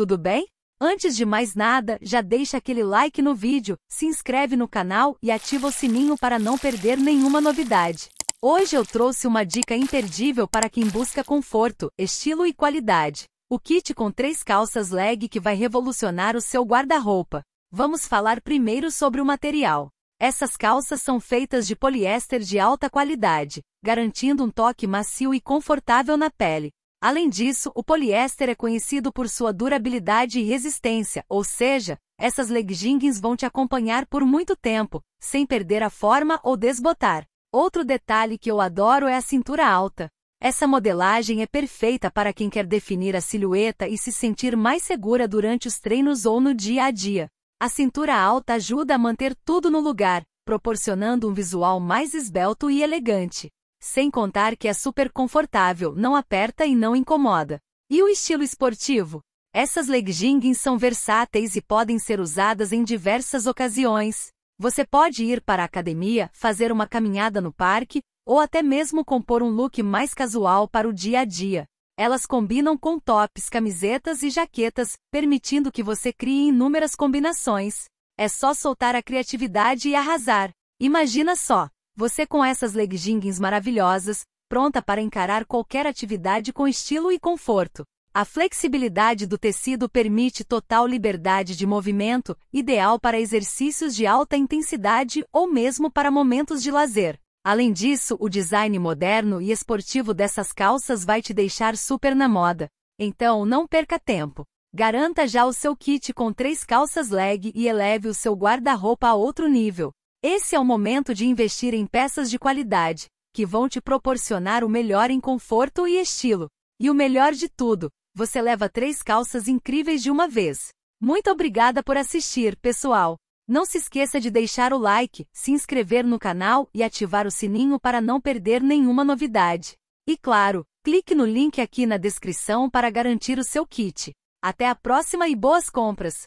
tudo bem? Antes de mais nada, já deixa aquele like no vídeo, se inscreve no canal e ativa o sininho para não perder nenhuma novidade. Hoje eu trouxe uma dica imperdível para quem busca conforto, estilo e qualidade. O kit com três calças leg que vai revolucionar o seu guarda-roupa. Vamos falar primeiro sobre o material. Essas calças são feitas de poliéster de alta qualidade, garantindo um toque macio e confortável na pele. Além disso, o poliéster é conhecido por sua durabilidade e resistência, ou seja, essas leggings vão te acompanhar por muito tempo, sem perder a forma ou desbotar. Outro detalhe que eu adoro é a cintura alta. Essa modelagem é perfeita para quem quer definir a silhueta e se sentir mais segura durante os treinos ou no dia a dia. A cintura alta ajuda a manter tudo no lugar, proporcionando um visual mais esbelto e elegante. Sem contar que é super confortável, não aperta e não incomoda. E o estilo esportivo? Essas leg leggings são versáteis e podem ser usadas em diversas ocasiões. Você pode ir para a academia, fazer uma caminhada no parque, ou até mesmo compor um look mais casual para o dia a dia. Elas combinam com tops, camisetas e jaquetas, permitindo que você crie inúmeras combinações. É só soltar a criatividade e arrasar. Imagina só! Você com essas leggings maravilhosas, pronta para encarar qualquer atividade com estilo e conforto. A flexibilidade do tecido permite total liberdade de movimento, ideal para exercícios de alta intensidade ou mesmo para momentos de lazer. Além disso, o design moderno e esportivo dessas calças vai te deixar super na moda. Então, não perca tempo. Garanta já o seu kit com três calças leg e eleve o seu guarda-roupa a outro nível. Esse é o momento de investir em peças de qualidade, que vão te proporcionar o melhor em conforto e estilo. E o melhor de tudo, você leva três calças incríveis de uma vez. Muito obrigada por assistir, pessoal! Não se esqueça de deixar o like, se inscrever no canal e ativar o sininho para não perder nenhuma novidade. E claro, clique no link aqui na descrição para garantir o seu kit. Até a próxima e boas compras!